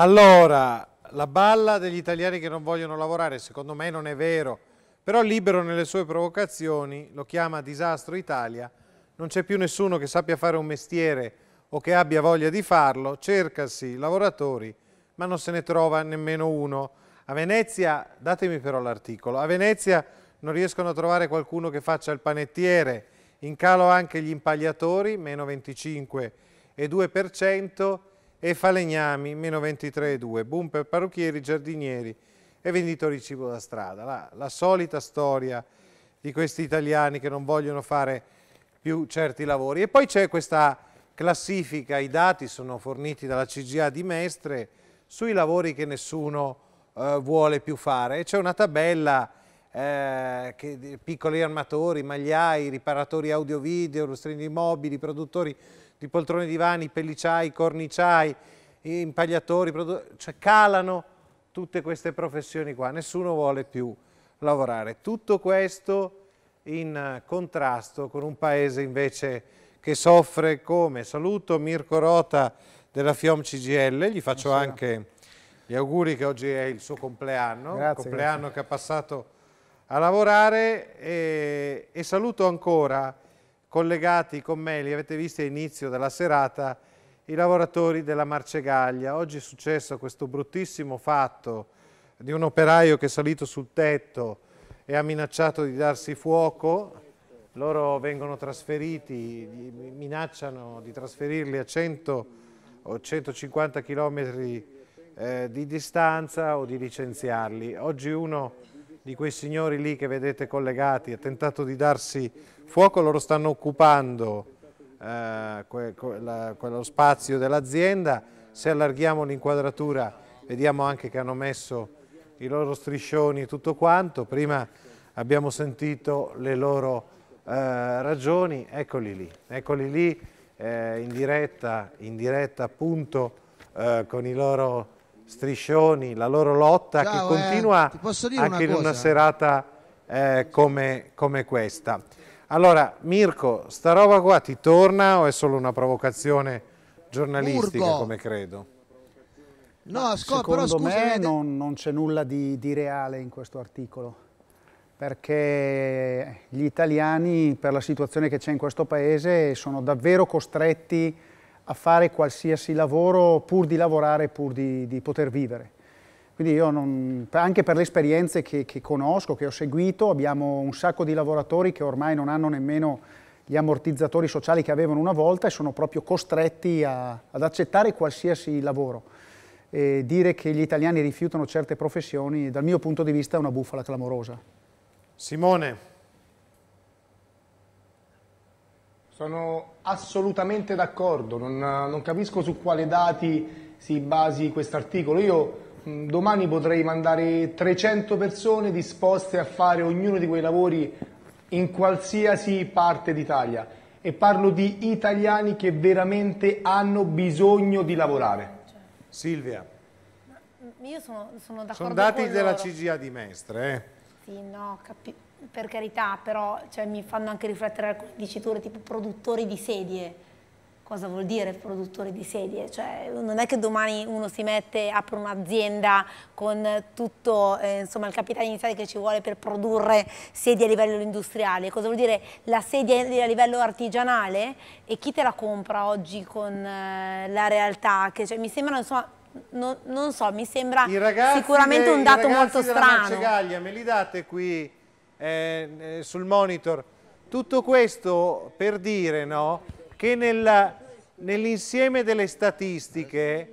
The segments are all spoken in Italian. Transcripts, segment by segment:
Allora, la balla degli italiani che non vogliono lavorare, secondo me non è vero, però Libero nelle sue provocazioni lo chiama disastro Italia, non c'è più nessuno che sappia fare un mestiere o che abbia voglia di farlo, cercasi lavoratori, ma non se ne trova nemmeno uno. A Venezia, datemi però l'articolo, a Venezia non riescono a trovare qualcuno che faccia il panettiere, in calo anche gli impagliatori, meno 25,2%, e falegnami, meno 23,2, boom per parrucchieri, giardinieri e venditori di cibo da strada. La, la solita storia di questi italiani che non vogliono fare più certi lavori. E poi c'è questa classifica, i dati sono forniti dalla CGA di Mestre sui lavori che nessuno eh, vuole più fare. C'è una tabella eh, che piccoli armatori, magliai, riparatori audio-video, lustrini mobili, produttori di poltrone, divani, pellicciai, corniciai, impagliatori, cioè calano tutte queste professioni qua, nessuno vuole più lavorare. Tutto questo in eh, contrasto con un paese invece che soffre come? Saluto Mirko Rota della FIOM CGL, gli faccio Buonasera. anche gli auguri che oggi è il suo compleanno, grazie, compleanno grazie. che ha passato a lavorare e, e saluto ancora collegati con me, li avete visti all'inizio della serata, i lavoratori della Marcegaglia. Oggi è successo questo bruttissimo fatto di un operaio che è salito sul tetto e ha minacciato di darsi fuoco. Loro vengono trasferiti, minacciano di trasferirli a 100 o 150 km eh, di distanza o di licenziarli. Oggi uno di quei signori lì che vedete collegati, ha tentato di darsi fuoco, loro stanno occupando eh, quello spazio dell'azienda, se allarghiamo l'inquadratura vediamo anche che hanno messo i loro striscioni e tutto quanto, prima abbiamo sentito le loro eh, ragioni, eccoli lì, eccoli lì eh, in, diretta, in diretta appunto eh, con i loro Striscioni, la loro lotta Ciao, che eh. continua eh, anche in una serata eh, come, come, questa. Allora, Mirko, sta roba qua ti torna o è solo una provocazione giornalistica Urgo. come credo? No, scop- Secondo però, me non, non c'è nulla di, di reale in questo articolo, perché gli italiani, per la situazione che c'è in questo paese, sono davvero costretti a a fare qualsiasi lavoro pur di lavorare, pur di, di poter vivere. Quindi io non, anche per le esperienze che, che, conosco, che ho seguito, abbiamo un sacco di lavoratori che ormai non hanno nemmeno gli ammortizzatori sociali che avevano una volta e sono proprio costretti a, ad accettare qualsiasi lavoro. E dire che gli italiani rifiutano certe professioni, dal mio punto di vista, è una bufala clamorosa. Simone, Sono assolutamente d'accordo, non, non, capisco su quali dati si basi questo articolo. Io domani potrei mandare 300 persone disposte a fare ognuno di quei lavori in qualsiasi parte d'Italia e parlo di italiani che veramente hanno bisogno di lavorare. Silvia. Io sono, sono d'accordo. Sono dati della loro. CGA di Mestre. Eh? Sì, no, capito per carità, però cioè, mi fanno anche riflettere alcune diciture tipo produttori di sedie. Cosa vuol dire produttore di sedie? Cioè, non è che domani uno si mette, apre un'azienda con tutto eh, insomma, il capitale iniziale che ci vuole per produrre sedie a livello industriale. Cosa vuol dire la sedia a livello artigianale? E chi te la compra oggi con eh, la realtà? Che, cioè, mi sembrano insomma, non, non so, mi sembra sicuramente de, un dato molto strano. I ragazzi della me li date qui eh, eh, sul monitor. Tutto questo per dire no, che nell'insieme delle statistiche,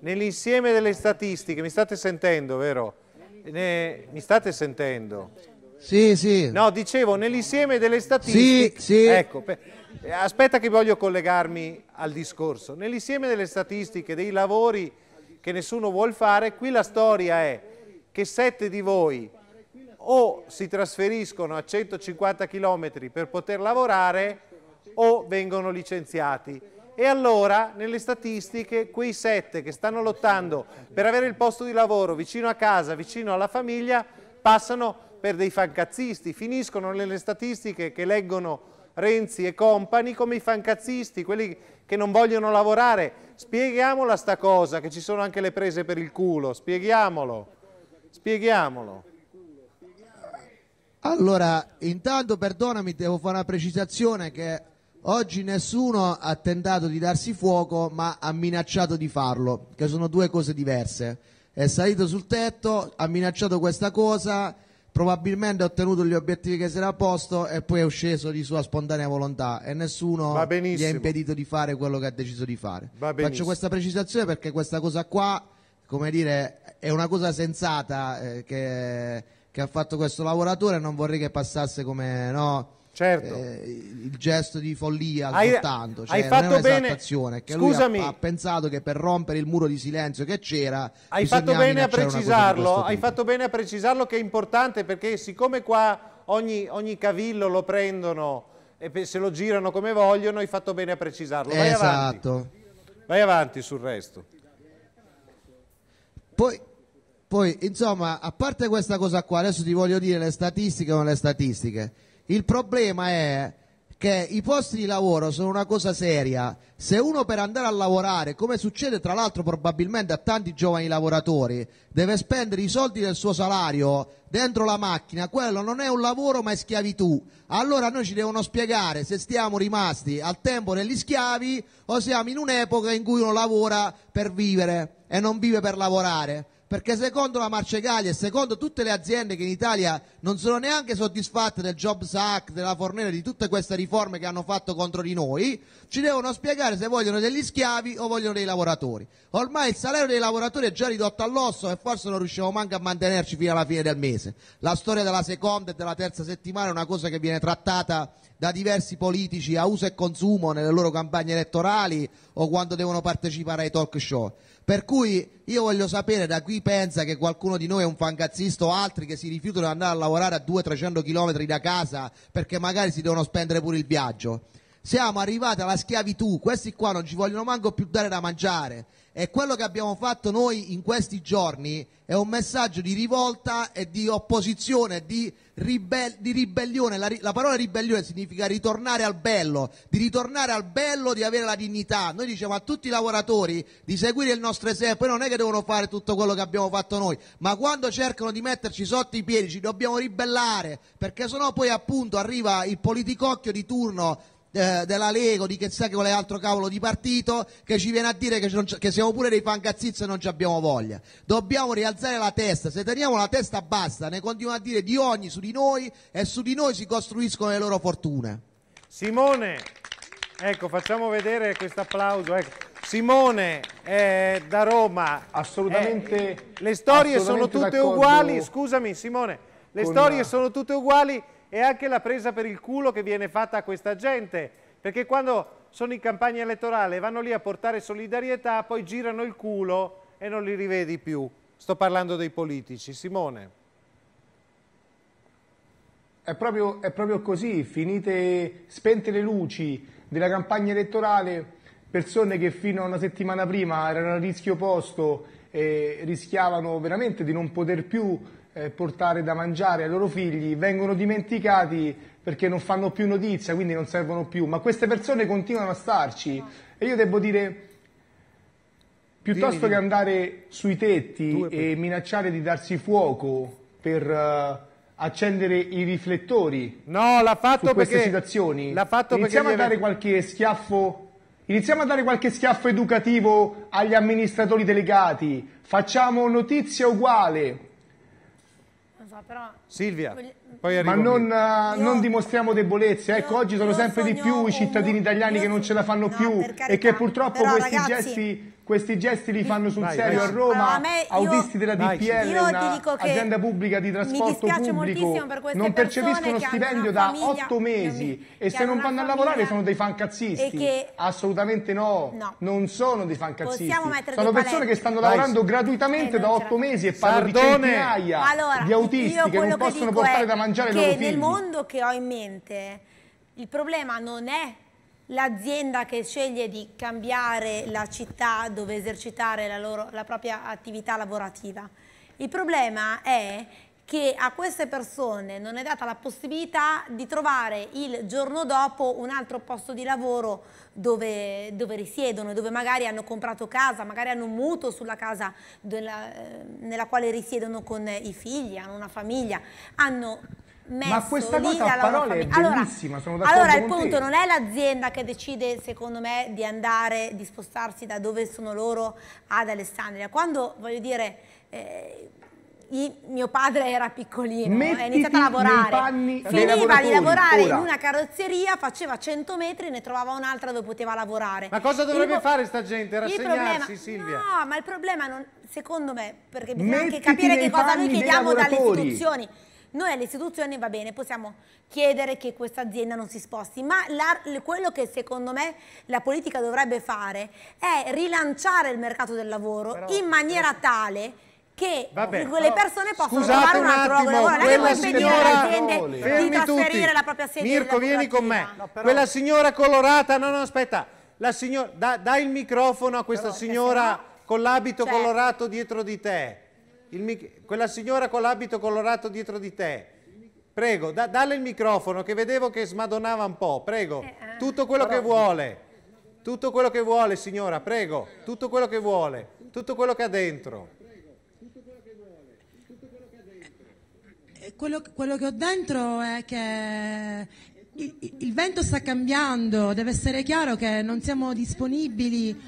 nell'insieme delle statistiche, mi state sentendo, vero? Ne, mi state sentendo? Sì, sì. No, dicevo, nell'insieme delle statistiche... Sì, sì. Ecco, per, eh, aspetta che voglio collegarmi al discorso. Nell'insieme delle statistiche, dei lavori che nessuno vuol fare, qui la storia è che sette di voi o si trasferiscono a 150 km per poter lavorare o vengono licenziati. E allora nelle statistiche quei sette che stanno lottando per avere il posto di lavoro vicino a casa, vicino alla famiglia, passano per dei fancazzisti, finiscono nelle statistiche che leggono Renzi e compagni come i fancazzisti, quelli che non vogliono lavorare. Spieghiamola sta cosa, che ci sono anche le prese per il culo, spieghiamolo, spieghiamolo. Allora, intanto perdonami, devo fare una precisazione che oggi nessuno ha tentato di darsi fuoco ma ha minacciato di farlo, che sono due cose diverse. È salito sul tetto, ha minacciato questa cosa, probabilmente ha ottenuto gli obiettivi che si era posto e poi è sceso di sua spontanea volontà e nessuno gli ha impedito di fare quello che ha deciso di fare. Faccio questa precisazione perché questa cosa qua, come dire, è una cosa sensata eh, che che ha fatto questo lavoratore non vorrei che passasse come no, certo. eh, il gesto di follia hai, soltanto cioè, hai fatto bene scusami ha, ha, pensato che per rompere il muro di silenzio che c'era hai fatto bene a precisarlo hai fatto bene a precisarlo che è importante perché siccome qua ogni, ogni cavillo lo prendono e se lo girano come vogliono hai fatto bene a precisarlo vai esatto avanti. vai avanti sul resto poi poi, insomma, a parte questa cosa qua, adesso ti voglio dire le statistiche o le statistiche. Il problema è che i posti di lavoro sono una cosa seria. Se uno per andare a lavorare, come succede tra l'altro probabilmente a tanti giovani lavoratori, deve spendere i soldi del suo salario dentro la macchina, quello non è un lavoro ma è schiavitù. Allora noi ci devono spiegare se stiamo rimasti al tempo degli schiavi o siamo in un'epoca in cui uno lavora per vivere e non vive per lavorare perché secondo la Marcegaglia e secondo tutte le aziende che in Italia non sono neanche soddisfatte del Jobs Act, della Fornera, di tutte queste riforme che hanno fatto contro di noi, ci devono spiegare se vogliono degli schiavi o vogliono dei lavoratori. Ormai il salario dei lavoratori è già ridotto all'osso e forse non riusciamo manco a mantenerci fino alla fine del mese. La storia della seconda e della terza settimana è una cosa che viene trattata da diversi politici a uso e consumo nelle loro campagne elettorali o quando devono partecipare ai talk show. Per cui io voglio sapere da chi pensa che qualcuno di noi è un fangazzista o altri che si rifiutano di andare a lavorare a 200-300 km da casa perché magari si devono spendere pure il viaggio. Siamo arrivati alla schiavitù, questi qua non ci vogliono manco più dare da mangiare. E quello che abbiamo fatto noi in questi giorni è un messaggio di rivolta e di opposizione, di ribel- di ribellione, la, ri- la, parola ribellione significa ritornare al bello, di ritornare al bello, di avere la dignità. Noi diciamo a tutti i lavoratori di seguire il nostro esempio, non è che devono fare tutto quello che abbiamo fatto noi, ma quando cercano di metterci sotto i piedi ci dobbiamo ribellare, perché sennò poi appunto arriva il politicocchio di turno eh, della Lego, di chissà che quale altro cavolo di partito, che ci viene a dire che, che siamo pure dei fangazzizzi e non ci abbiamo voglia. Dobbiamo rialzare la testa, se teniamo la testa bassa ne continuano a dire di ogni su di noi e su di noi si costruiscono le loro fortune. Simone, ecco facciamo vedere questo applauso. Ecco. Simone eh, da Roma. Assolutamente. Eh, le storie assolutamente sono tutte uguali, scusami Simone, le storie sono tutte uguali e anche la presa per il culo che viene fatta a questa gente, perché quando sono in campagna elettorale, vanno lì a portare solidarietà, poi girano il culo e non li rivedi più. Sto parlando dei politici. Simone. È proprio, è proprio così, finite, spente le luci della campagna elettorale, persone che fino a una settimana prima erano a rischio posto e rischiavano veramente di non poter più eh, portare da mangiare ai loro figli, vengono dimenticati perché non fanno più notizia, quindi non servono più, ma queste persone continuano a starci e io devo dire piuttosto dimmi, che andare sui tetti e minacciare di darsi fuoco per uh, accendere i riflettori no, l'ha fatto su queste perché, situazioni, fatto iniziamo a dare qualche schiaffo Iniziamo a dare qualche schiaffo educativo agli amministratori delegati, facciamo notizia uguale, scusa, però... Silvia, poi Ma non, eh, io... non, dimostriamo debolezze, ecco, oggi sono sempre di più i cittadini italiani no, che non ce la fanno no, più carità, e che purtroppo però, questi ragazzi, gesti questi gesti li fanno sul vai, serio vai. a Roma a me, autisti della vai, DPL io una dico che azienda pubblica di trasporto pubblico per non percepiscono stipendio da famiglia, 8 mesi e se non vanno a lavorare sono dei fancazzisti che... assolutamente no, no, non sono dei fancazzisti sono persone palette. che stanno lavorando gratuitamente eh, da 8 mesi e parlo di centinaia di autisti che non possono portare da mangiare i loro figli nel mondo che ho in mente il problema non è l'azienda che sceglie di cambiare la città dove esercitare la, loro, la propria attività lavorativa. Il problema è che a queste persone non è data la possibilità di trovare il giorno dopo un altro posto di lavoro dove, dove risiedono, dove magari hanno comprato casa, magari hanno un mutuo sulla casa della, eh, nella quale risiedono con i figli, hanno una famiglia, hanno messo Ma questa cosa a parole è bellissima, allora, sono d'accordo Allora, il punto te. non è l'azienda che decide, secondo me, di andare, di spostarsi da dove sono loro ad Alessandria. Quando, voglio dire... Eh, mio padre era piccolino, eh, Mettiti è iniziato a lavorare, finiva di lavorare Ora. in una carrozzeria, faceva 100 metri e ne trovava un'altra dove poteva lavorare. Ma cosa dovrebbe il fare sta gente? Rassegnarsi problema, Silvia? No, ma il problema non, secondo me, perché bisogna Mettiti anche capire che cosa noi chiediamo dalle istituzioni. Noi alle istituzioni va bene, possiamo chiedere che questa azienda non si sposti, ma la, quello che secondo me la politica dovrebbe fare è rilanciare il mercato del lavoro però, in maniera però... tale che Vabbè, le persone possono trovare un, altro un lavoro, non è che puoi impedire alle aziende di trasferire la propria sede. Mirko, vieni con me. No, però... Quella signora colorata, no, no, aspetta, signora, da, dai il microfono a questa eh, signora con l'abito cioè... colorato dietro di te mic- quella signora con l'abito colorato dietro di te. Prego, da- dalle il microfono che vedevo che smadonava un po', prego. Eh, eh. Tutto quello che vuole. Tutto quello che vuole, signora, prego. Tutto quello che vuole. Tutto quello che ha dentro. Eh, quello, quello che ho dentro è che il, il vento sta cambiando, deve essere chiaro che non siamo disponibili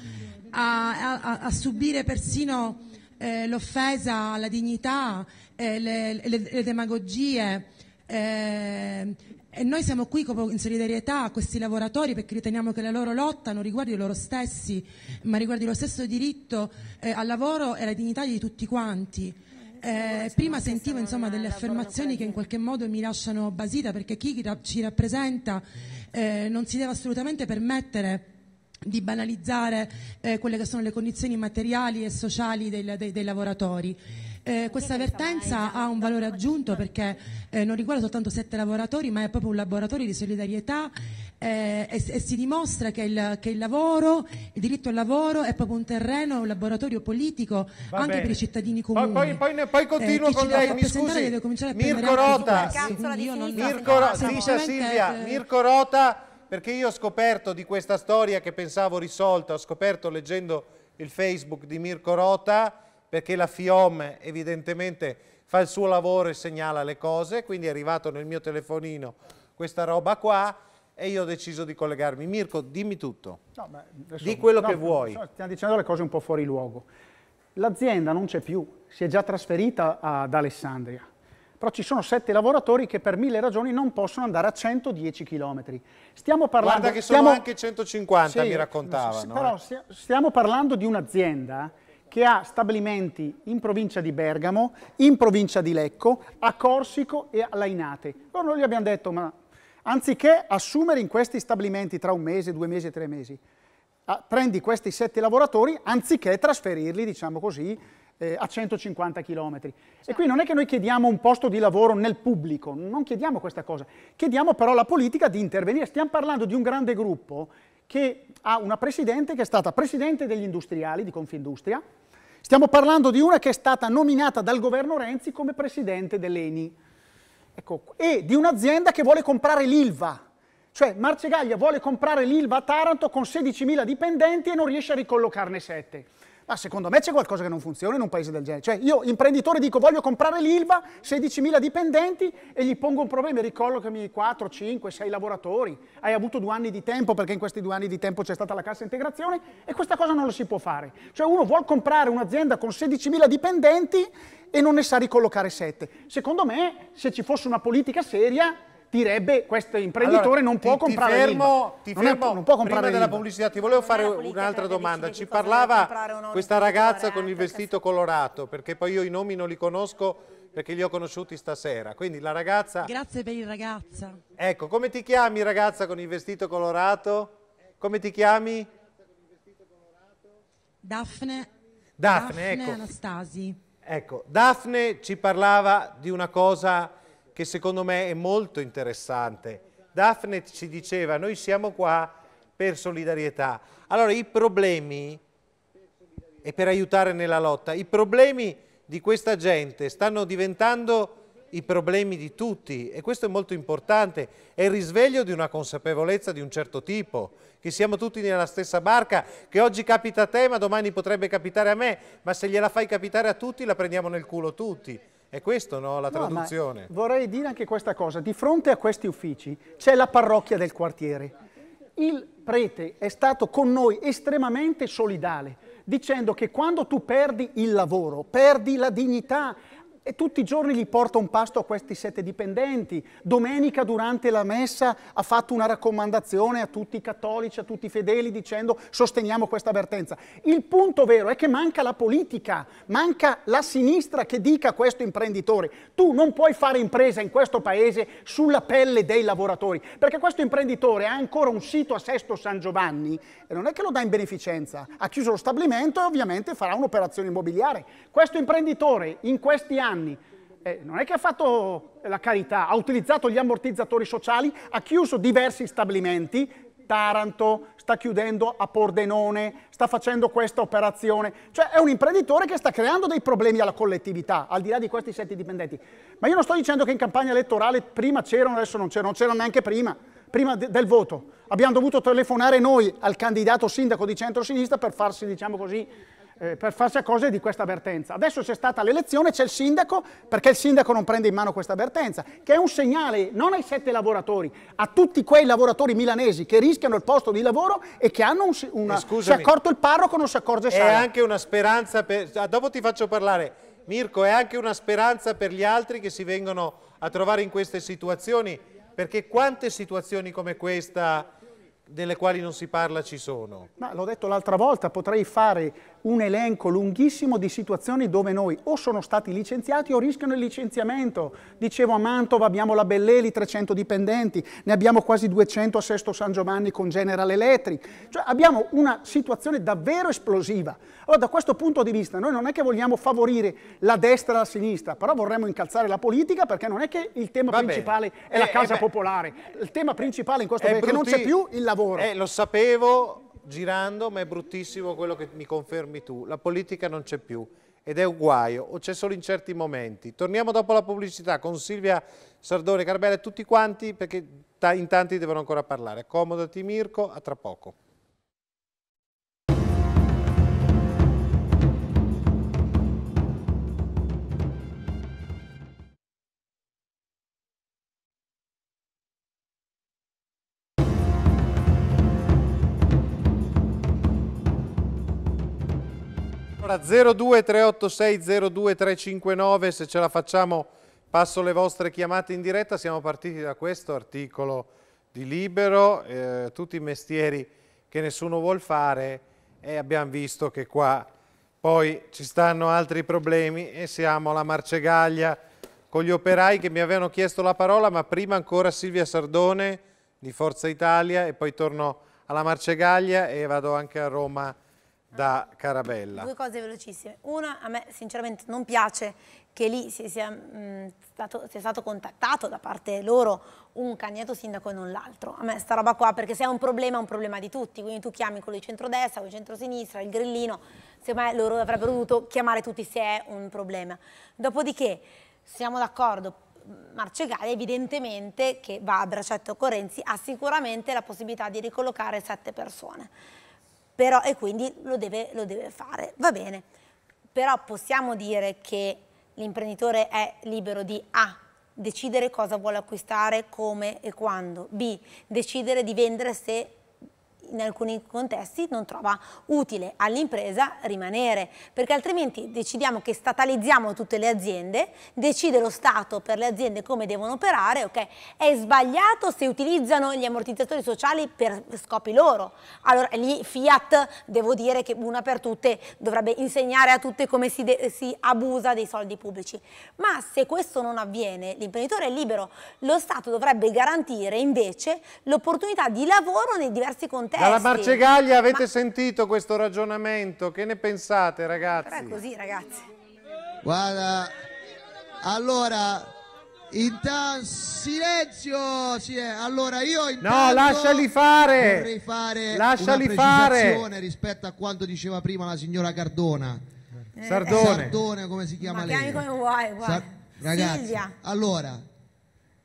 a, a, a subire persino eh, l'offesa alla dignità, eh, le, le, le, demagogie. Eh, e noi siamo qui in solidarietà a questi lavoratori perché riteniamo che la loro lotta non riguardi loro stessi, ma riguardi lo stesso diritto eh, al lavoro e alla dignità di tutti quanti. Eh, eh prima sentivo insomma, delle affermazioni che in qualche modo mi lasciano basita perché chi ci rappresenta eh, non si deve assolutamente permettere di banalizzare eh, quelle che sono le condizioni materiali e sociali del, dei, dei, lavoratori. Eh, questa avvertenza ha un valore aggiunto perché eh, non riguarda soltanto sette lavoratori, ma è proprio un laboratorio di solidarietà eh, e, e, si dimostra che il, che il, lavoro, il diritto al lavoro è proprio un terreno, un laboratorio politico Va anche bene. per i cittadini comuni. Poi, poi, poi, eh, poi continuo con lei, mi scusi, eh, Mirko Rota, Mirko, Rota, dice Silvia, Mirko Rota perché io ho scoperto di questa storia che pensavo risolta, ho scoperto leggendo il Facebook di Mirko Rota, perché la FIOM evidentemente fa il suo lavoro e segnala le cose, quindi è arrivato nel mio telefonino questa roba qua e io ho deciso di collegarmi. Mirko, dimmi tutto, no, beh, adesso, di quello no, che vuoi. Stiamo dicendo le cose un po' fuori luogo. L'azienda non c'è più, si è già trasferita ad Alessandria però ci sono sette lavoratori che per mille ragioni non possono andare a 110 km. Stiamo parlando, Guarda che sono stiamo, anche 150, sì, mi raccontavano. Però stiamo parlando di un'azienda che ha stabilimenti in provincia di Bergamo, in provincia di Lecco, a Corsico e a Lainate. Allora noi gli abbiamo detto, ma anziché assumere in questi stabilimenti tra un mese, due mesi, tre mesi, ah, prendi questi sette lavoratori anziché trasferirli, diciamo così, eh, a 150 km. Certo. E qui non è che noi chiediamo un posto di lavoro nel pubblico, non chiediamo questa cosa, chiediamo però alla politica di intervenire. Stiamo parlando di un grande gruppo che ha una presidente che è stata presidente degli industriali di Confindustria, stiamo parlando di una che è stata nominata dal governo Renzi come presidente dell'ENI ecco, e di un'azienda che vuole comprare l'ILVA. Cioè Marcegaglia vuole comprare l'ILVA a Taranto con 16.000 dipendenti e non riesce a ricollocarne 7 ma secondo me c'è qualcosa che non funziona in un paese del genere. Cioè io imprenditore dico voglio comprare l'Ilva, 16.000 dipendenti e gli pongo un problema, ricollocami 4, 5, 6 lavoratori, hai avuto due anni di tempo perché in questi due anni di tempo c'è stata la cassa integrazione e questa cosa non la si può fare. Cioè uno vuole comprare un'azienda con 16.000 dipendenti e non ne sa ricollocare 7. Secondo me se ci fosse una politica seria direbbe questo imprenditore allora, non può ti, comprare ti fermo, ti fermo, non, è, non può comprare prima della pubblicità ti volevo fare un'altra domanda ci parlava questa ragazza con il vestito colorato perché poi io i nomi non li conosco perché li ho conosciuti stasera quindi la ragazza grazie per il ragazza ecco come ti chiami ragazza con il vestito colorato come ti chiami Daphne Daphne, ecco. Daphne ecco. Anastasi ecco Daphne ci parlava di una cosa che secondo me è molto interessante. Daphne ci diceva, noi siamo qua per solidarietà. Allora i problemi, e per aiutare nella lotta, i problemi di questa gente stanno diventando i problemi di tutti e questo è molto importante, è il risveglio di una consapevolezza di un certo tipo, che siamo tutti nella stessa barca, che oggi capita a te ma domani potrebbe capitare a me, ma se gliela fai capitare a tutti la prendiamo nel culo tutti. È questo no, la traduzione? No, vorrei dire anche questa cosa, di fronte a questi uffici c'è la parrocchia del quartiere. Il prete è stato con noi estremamente solidale, dicendo che quando tu perdi il lavoro, perdi la dignità, e tutti i giorni gli porta un pasto a questi sette dipendenti. Domenica durante la messa ha fatto una raccomandazione a tutti i cattolici, a tutti i fedeli dicendo sosteniamo questa avvertenza. Il punto vero è che manca la politica, manca la sinistra che dica a questo imprenditore tu non puoi fare impresa in questo paese sulla pelle dei lavoratori, perché questo imprenditore ha ancora un sito a Sesto San Giovanni e non è che lo dà in beneficenza, ha chiuso lo stabilimento e ovviamente farà un'operazione immobiliare. Questo imprenditore in questi anni anni, eh, non è che ha fatto la carità, ha utilizzato gli ammortizzatori sociali, ha chiuso diversi stabilimenti, Taranto, sta chiudendo a Pordenone, sta facendo questa operazione, cioè è un imprenditore che sta creando dei problemi alla collettività, al di là di questi sette dipendenti. Ma io non sto dicendo che in campagna elettorale prima c'erano, adesso non c'erano, non c'erano neanche prima, prima de del voto. Abbiamo dovuto telefonare noi al candidato sindaco di centro-sinistra per farsi, diciamo così, eh, per farsi a cose di questa avvertenza. Adesso c'è stata l'elezione, c'è il sindaco, perché il sindaco non prende in mano questa avvertenza, che è un segnale non ai sette lavoratori, a tutti quei lavoratori milanesi che rischiano il posto di lavoro e che hanno un, una... Eh, scusami, si è accorto il parroco, non si accorge Sara. È anche una speranza, per, ah, dopo ti faccio parlare, Mirko, è anche una speranza per gli altri che si vengono a trovare in queste situazioni, perché quante situazioni come questa delle quali non si parla ci sono. Ma l'ho detto l'altra volta, potrei fare un elenco lunghissimo di situazioni dove noi o sono stati licenziati o rischiano il licenziamento. Dicevo a Mantova abbiamo la Belleli 300 dipendenti, ne abbiamo quasi 200 a Sesto San Giovanni con General Electric. Cioè abbiamo una situazione davvero esplosiva. Allora da questo punto di vista noi non è che vogliamo favorire la destra e la sinistra, però vorremmo incalzare la politica perché non è che il tema Va principale bene. è la casa eh, eh popolare. Il tema principale in questo momento è che non c'è più il lavoro lavoro. Eh, lo sapevo girando, ma è bruttissimo quello che mi confermi tu. La politica non c'è più ed è un guaio, o c'è solo in certi momenti. Torniamo dopo la pubblicità con Silvia Sardone, Carbella e tutti quanti, perché in tanti devono ancora parlare. Accomodati Mirko, a tra poco. Allora 0238602359 se ce la facciamo passo le vostre chiamate in diretta, siamo partiti da questo articolo di Libero, eh, tutti i mestieri che nessuno vuol fare e abbiamo visto che qua poi ci stanno altri problemi e siamo alla Marcegaglia con gli operai che mi avevano chiesto la parola ma prima ancora Silvia Sardone di Forza Italia e poi torno alla Marcegaglia e vado anche a Roma da Carabella. Due cose velocissime. Una, a me sinceramente non piace che lì sia, sia, mm, mh, stato, sia stato, contattato da parte loro un cagnato sindaco e non l'altro. A me sta roba qua, perché se è un problema è un problema di tutti, quindi tu chiami quello di centrodestra, quello di centrosinistra, il grillino, secondo me loro avrebbero dovuto chiamare tutti se è un problema. Dopodiché, siamo d'accordo, Marcegali evidentemente che va a braccetto con Renzi ha sicuramente la possibilità di ricollocare sette persone però, e quindi lo deve, lo deve fare, va bene. Però possiamo dire che l'imprenditore è libero di A, decidere cosa vuole acquistare, come e quando, B, decidere di vendere se in alcuni contesti non trova utile all'impresa rimanere, perché altrimenti decidiamo che statalizziamo tutte le aziende, decide lo Stato per le aziende come devono operare, ok? È sbagliato se utilizzano gli ammortizzatori sociali per scopi loro. Allora lì Fiat, devo dire che una per tutte, dovrebbe insegnare a tutte come si, si abusa dei soldi pubblici. Ma se questo non avviene, l'imprenditore è libero, lo Stato dovrebbe garantire invece l'opportunità di lavoro nei diversi contesti testi. Dalla eh, Marcegaglia avete Ma... sentito questo ragionamento? Che ne pensate ragazzi? Però è così ragazzi. Guarda, allora... Intanto silenzio, silenzio, eh, allora io intanto No, lasciali fare. Vorrei fare lasciali una precisazione fare. rispetto a quanto diceva prima la signora Cardona. Eh, Sardone. Sardone come si chiama Ma lei? come vuoi, guarda. Sar- ragazzi, Silvia. allora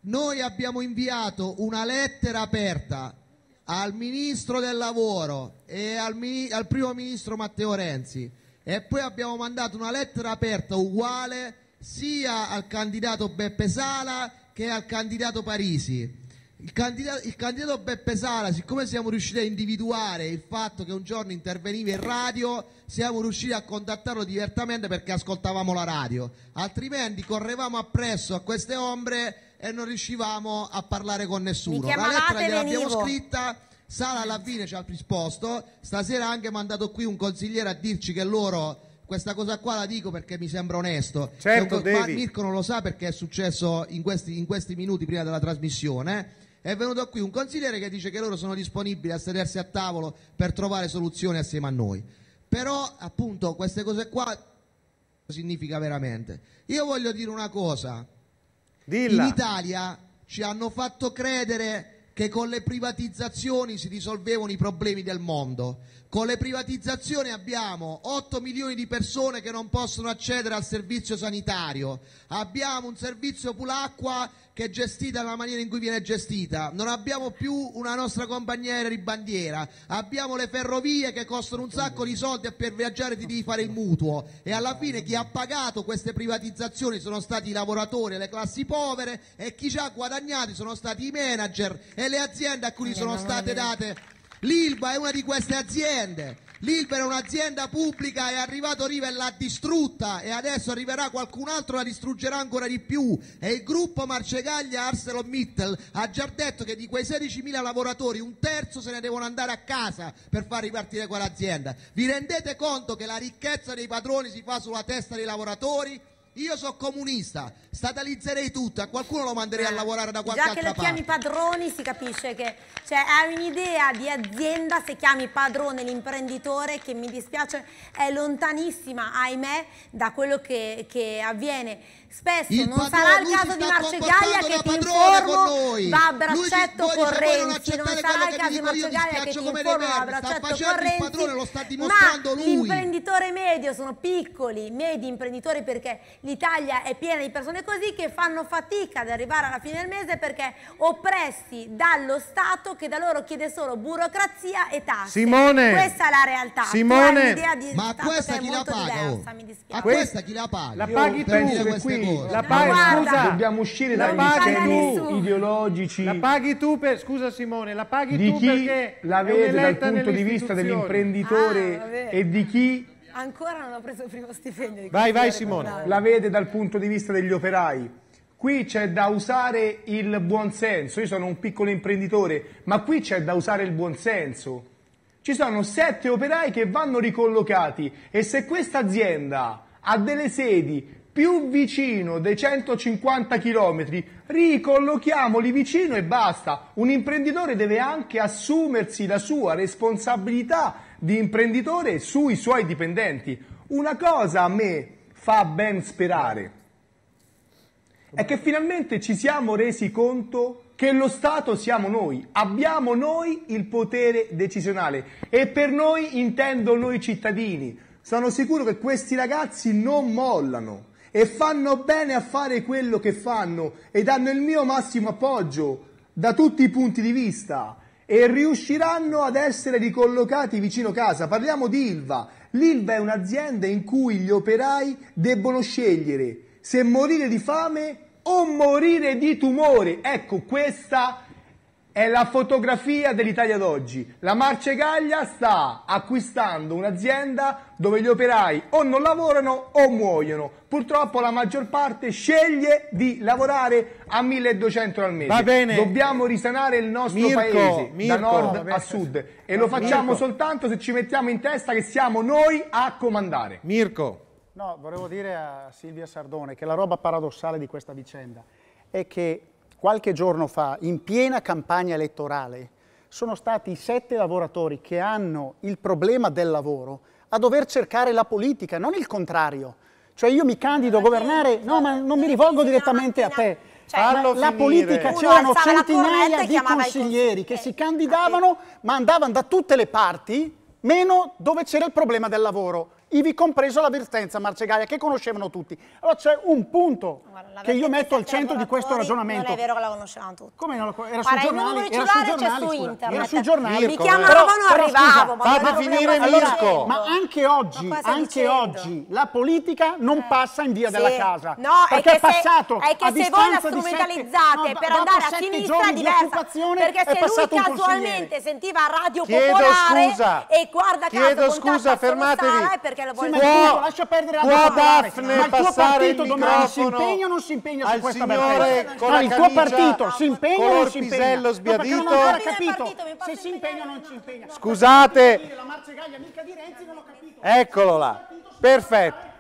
noi abbiamo inviato una lettera aperta al ministro del lavoro e al, al primo ministro Matteo Renzi e poi abbiamo mandato una lettera aperta uguale sia al candidato Beppe Sala che al candidato Parisi. Il candidato, il candidato, Beppe Sala, siccome siamo riusciti a individuare il fatto che un giorno interveniva in radio, siamo riusciti a contattarlo direttamente perché ascoltavamo la radio, altrimenti correvamo appresso a queste ombre e non riuscivamo a parlare con nessuno. La lettera gliel'abbiamo scritta, Sara alla fine ci ha risposto, stasera ha anche mandato qui un consigliere a dirci che loro questa cosa qua la dico perché mi sembra onesto. Certo, un, ma Mirko non lo sa perché è successo in questi, in questi, minuti prima della trasmissione. È venuto qui un consigliere che dice che loro sono disponibili a sedersi a tavolo per trovare soluzioni assieme a noi. Però, appunto, queste cose qua significa veramente. Io voglio dire una cosa. Dilla. In Italia ci hanno fatto credere che con le privatizzazioni si risolvevano i problemi del mondo. Con le privatizzazioni abbiamo 8 milioni di persone che non possono accedere al servizio sanitario, abbiamo un servizio pulacqua che è gestita nella maniera in cui viene gestita, non abbiamo più una nostra compagnia aerea di bandiera, abbiamo le ferrovie che costano un sacco di soldi e per viaggiare ti devi fare il mutuo e alla fine chi ha pagato queste privatizzazioni sono stati i lavoratori e le classi povere e chi ci ha guadagnati sono stati i manager e le aziende a cui sono state date L'Ilva è una di queste aziende. L'Ilva era un'azienda pubblica, è arrivato Riva e l'ha distrutta e adesso arriverà qualcun altro e la distruggerà ancora di più. E il gruppo Marcegaglia ArcelorMittal ha già detto che di quei 16.000 lavoratori un terzo se ne devono andare a casa per far ripartire quell'azienda. Vi rendete conto che la ricchezza dei padroni si fa sulla testa dei lavoratori? Io sono comunista, statalizzerei tutto, a qualcuno lo manderei a eh, lavorare da qualche parte. Già che lo chiami padroni si capisce che cioè, hai un'idea di azienda se chiami padrone l'imprenditore che mi dispiace è lontanissima, ahimè, da quello che, che avviene Spesso il non sarà il caso di Marcegaglia che ti informo va a braccetto lui, con Renzi, non, non sarà il caso di Marcegaglia che ti informo va a braccetto con Renzi, padrone, lo sta dimostrando ma lui. l'imprenditore medio sono piccoli, medi imprenditori perché l'Italia è piena di persone così che fanno fatica ad arrivare alla fine del mese perché oppressi dallo Stato che da loro chiede solo burocrazia e tasse. Simone! Questa è la realtà. Simone! Ma questa chi la paga? Diversa, oh. mi A questa chi la paga? La paghi tu, qui la paghi, scusa, dobbiamo uscire dai schemi ideologici. La paghi tu per, scusa Simone, la paghi di tu perché la vede dal punto di vista dell'imprenditore ah, e di chi Ancora non ha preso il primo stipendio. Vai, vai Simone. Parlare. La vede dal punto di vista degli operai. Qui c'è da usare il buonsenso. Io sono un piccolo imprenditore, ma qui c'è da usare il buonsenso. Ci sono sette operai che vanno ricollocati e se questa azienda ha delle sedi più vicino dei 150 km, ricollochiamoli vicino e basta. Un imprenditore deve anche assumersi la sua responsabilità di imprenditore sui suoi dipendenti. Una cosa a me fa ben sperare è che finalmente ci siamo resi conto che lo Stato siamo noi, abbiamo noi il potere decisionale e per noi intendo noi cittadini. Sono sicuro che questi ragazzi non mollano e fanno bene a fare quello che fanno e danno il mio massimo appoggio da tutti i punti di vista e riusciranno ad essere ricollocati vicino casa. Parliamo di Ilva. L'Ilva è un'azienda in cui gli operai debbono scegliere se morire di fame o morire di tumore. Ecco, questa è la fotografia dell'Italia d'oggi. La Marcegaglia sta acquistando un'azienda dove gli operai o non lavorano o muoiono. Purtroppo la maggior parte sceglie di lavorare a 1200 al mese. Va bene. Dobbiamo risanare il nostro Mirko, paese Mirko, da nord a sud e lo facciamo Mirko. soltanto se ci mettiamo in testa che siamo noi a comandare. Mirko. No, volevo dire a Silvia Sardone che la roba paradossale di questa vicenda è che qualche giorno fa, in piena campagna elettorale, sono stati i sette lavoratori che hanno il problema del lavoro a dover cercare la politica, non il contrario. Cioè io mi candido a governare, no ma non mi rivolgo direttamente a te, cioè, la, politica c'erano centinaia di consiglieri che eh, si candidavano ma andavano da tutte le parti meno dove c'era il problema del lavoro ivi compreso l'avvertenza marcegaia che conoscevano tutti. Allora c'è un punto Guarda, che io metto al centro di questo ragionamento. Non è vero che la conoscevano tutti. Come non la era sui giornali, era sui giornali, su internet. Era sui giornali. Mi chiamavano, però, arrivavo. Vado a finire Mirko. ma anche oggi, ma anche oggi la politica non eh. passa in via sì. della casa. No, perché è, passato se, è che se voi la strumentalizzate sette, per andare a sinistra è diversa. Perché se lui casualmente sentiva Radio Popolare e guarda caso Chiedo scusa, perché perché lo vuole sì, fare. Può, lascia perdere la Daphne ma il tuo partito domani si impegna o non si impegna su questa battaglia? No, il tuo partito si impegna o non si impegna? No, perché non ho ancora capito se si impegna o non si impegna. Scusate. Eccolo là. Perfetto.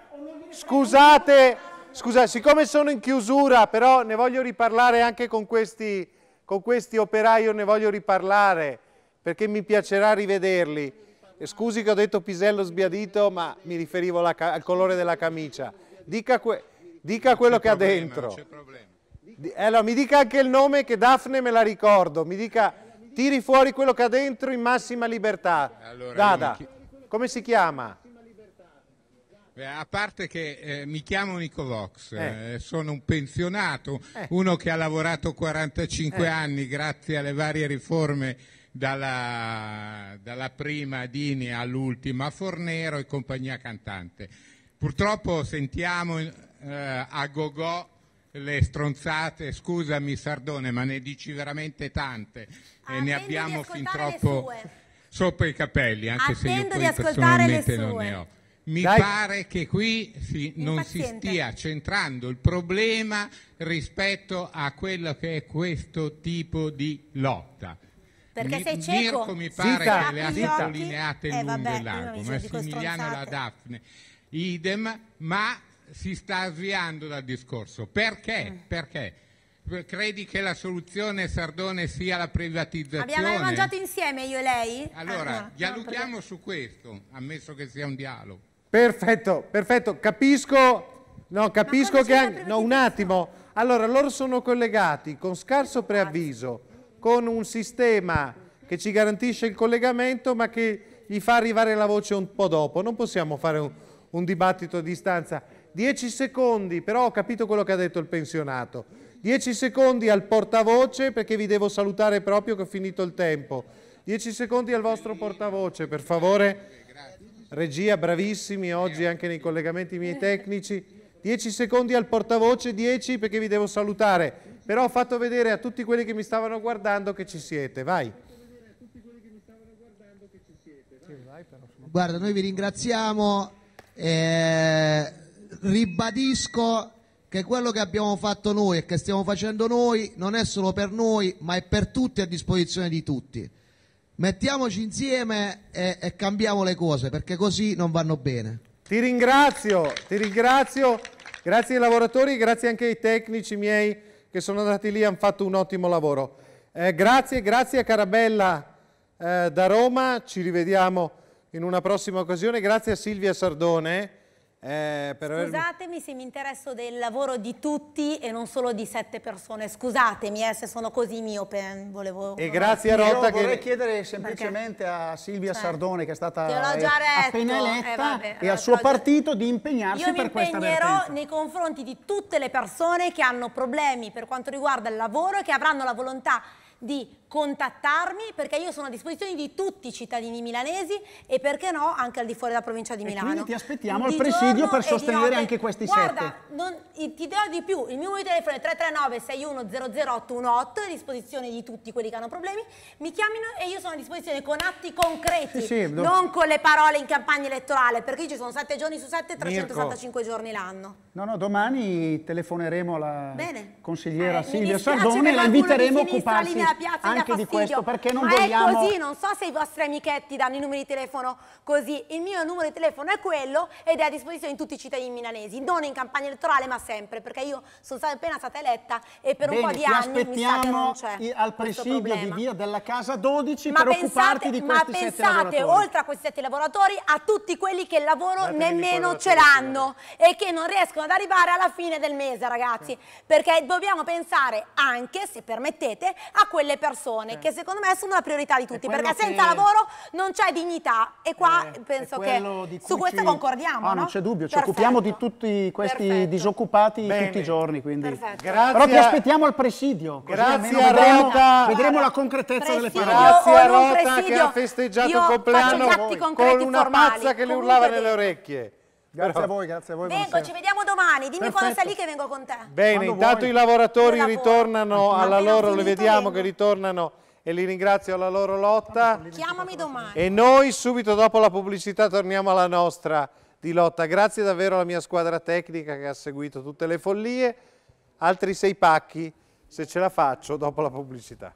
Scusate, scusate, siccome sono in chiusura, però ne voglio riparlare anche con questi, con questi operai, ne voglio riparlare perché mi piacerà rivederli scusi che ho detto pisello sbiadito, ma mi riferivo alla, al colore della camicia. Dica, que, dica quello che problema, ha dentro. Eh, allora, mi dica anche il nome che Daphne me la ricordo. Mi dica, tiri fuori quello che ha dentro in massima libertà. Allora, Dada, chi... come si chiama? Beh, a parte che eh, mi chiamo Nico Vox, eh. Eh, sono un pensionato, eh. uno che ha lavorato 45 eh. anni grazie alle varie riforme dalla, dalla prima Dini all'ultima Fornero e compagnia cantante. Purtroppo sentiamo eh, a gogò le stronzate, scusami Sardone, ma ne dici veramente tante e ne abbiamo fin troppo sopra i capelli, anche Attendo se io poi personalmente non ne ho. Mi Dai. pare che qui si, non si stia centrando il problema rispetto a quello che è questo tipo di lotta. Perché mi, sei cieco. Mirko mi pare Zita, che le ha sottolineate eh, lungo e largo, Massimiliano la Daphne, idem, ma si sta sviando dal discorso. Perché? Mm. Perché? Credi che la soluzione Sardone sia la privatizzazione? Abbiamo mangiato insieme io e lei? Allora, ah, no, dialoghiamo no, su questo, ammesso che sia un dialogo. Perfetto, perfetto, capisco, no, capisco che... Anche, no, un attimo. Allora, loro sono collegati con scarso preavviso con un sistema che ci garantisce il collegamento ma che gli fa arrivare la voce un po' dopo. Non possiamo fare un, un dibattito a distanza. Dieci secondi, però ho capito quello che ha detto il pensionato. Dieci secondi al portavoce perché vi devo salutare proprio che ho finito il tempo. Dieci secondi al vostro portavoce, per favore. Regia, bravissimi oggi anche nei collegamenti miei tecnici. Dieci secondi al portavoce, dieci perché vi devo salutare. Però ho fatto vedere a tutti quelli che mi stavano guardando che ci siete, vai. Guarda, noi vi ringraziamo, eh, ribadisco che quello che abbiamo fatto noi e che stiamo facendo noi non è solo per noi, ma è per tutti e a disposizione di tutti. Mettiamoci insieme e, e cambiamo le cose perché così non vanno bene. Ti ringrazio, ti ringrazio, grazie ai lavoratori, grazie anche ai tecnici miei che sono andati lì e hanno fatto un ottimo lavoro. Eh, grazie, grazie a Carabella eh, da Roma, ci rivediamo in una prossima occasione. Grazie a Silvia Sardone eh, Scusatemi aver... se mi interesso del lavoro di tutti e non solo di sette persone. Scusatemi eh, se sono così miope. Eh, volevo... E grazie a Rotta che... Vorrei chiedere semplicemente Perché? a Silvia cioè, Sardone che è stata eh, appena eletta vabbè, e al suo partito di impegnarsi per questa vertenza. Io mi impegnerò nei confronti di tutte le persone che hanno problemi per quanto riguarda il lavoro e che avranno la volontà di contattarmi perché io sono a disposizione di tutti i cittadini milanesi e perché no anche al di fuori della provincia di Milano. E quindi ti aspettiamo di al presidio per sostenere anche questi Guarda, Guarda, ti do di più, il mio numero di telefono è 339 6100818, a disposizione di tutti quelli che hanno problemi, mi chiamino e io sono a disposizione con atti concreti, sì, sì, non con le parole in campagna elettorale, perché ci sono 7 giorni su 7, 365 Mirko. giorni l'anno. No, no, domani telefoneremo alla Bene. consigliera eh, Silvia Sardone e la inviteremo a occuparsi anche anche di questo perché non ma vogliamo... Ma è così, non so se i vostri amichetti danno i numeri di telefono così. Il mio numero di telefono è quello ed è a disposizione di tutti i cittadini milanesi, non in campagna elettorale ma sempre, perché io sono stata appena stata eletta e per Bene, un po' di anni mi sa che non c'è al presidio di via della Casa 12 ma per pensate, occuparti di questi sette lavoratori. Ma pensate, oltre a questi sette lavoratori, a tutti quelli che il lavoro Guardate nemmeno ce l'hanno e che non riescono ad arrivare alla fine del mese, ragazzi, sì. Eh. perché dobbiamo pensare anche, se permettete, a quelle persone persone, eh. che secondo me sono la priorità di tutti, perché senza che... lavoro non c'è dignità. E qua eh, penso che su questo ci... concordiamo. Ah, no? non c'è dubbio, ci Perfetto. occupiamo di tutti questi Perfetto. disoccupati Bene. tutti i giorni. Però ti aspettiamo al presidio. Grazie a vedremo, Rota. Vedremo la concretezza presidio delle parole. Grazie a Rota che ha festeggiato il compleanno con, una formali. pazza che le urlava nelle orecchie. Grazie Però... a voi, grazie a voi. Vengo, buonasera. ci vediamo domani. Dimmi Perfetto. quando lì che vengo con te. Bene, quando intanto vuoi. i lavoratori ritornano Ma alla loro, le vediamo vengo. che ritornano e li ringrazio alla loro lotta. Chiamami domani. E noi subito dopo la pubblicità torniamo alla nostra di lotta. Grazie davvero alla mia squadra tecnica che ha seguito tutte le follie. Altri sei pacchi, se ce la faccio, dopo la pubblicità.